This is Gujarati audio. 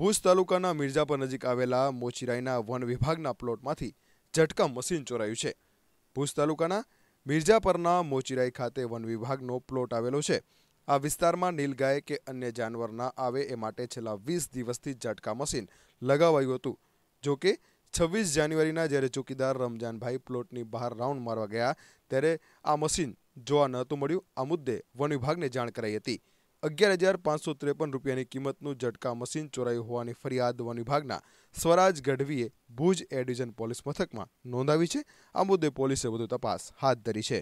ભુજ તાલુકાના મિર્જાપર નજીક આવેલા મોચીરાઈના વન વિભાગના પ્લોટમાંથી ઝટકા મશીન ચોરાયું છે ભુજ તાલુકાના મિર્જાપરના મોચીરાઈ ખાતે વન વિભાગનો પ્લોટ આવેલો છે આ વિસ્તારમાં નીલગાય કે અન્ય જાનવર ના આવે એ માટે છેલ્લા વીસ દિવસથી ઝટકા મશીન લગાવાયું હતું જોકે છવ્વીસ જાન્યુઆરીના જ્યારે ચોકીદાર રમજાનભાઈ પ્લોટની બહાર રાઉન્ડ મારવા ગયા ત્યારે આ મશીન જોવા નહોતું મળ્યું આ મુદ્દે વન વિભાગને જાણ કરાઈ હતી અગિયાર હજાર પાંચસો ત્રેપન રૂપિયાની કિંમતનું ઝટકા મશીન ચોરાયું હોવાની ફરિયાદ વન વિભાગના સ્વરાજ ગઢવીએ ભુજ એ ડિવિઝન પોલીસ મથકમાં નોંધાવી છે આ મુદ્દે પોલીસે વધુ તપાસ હાથ ધરી છે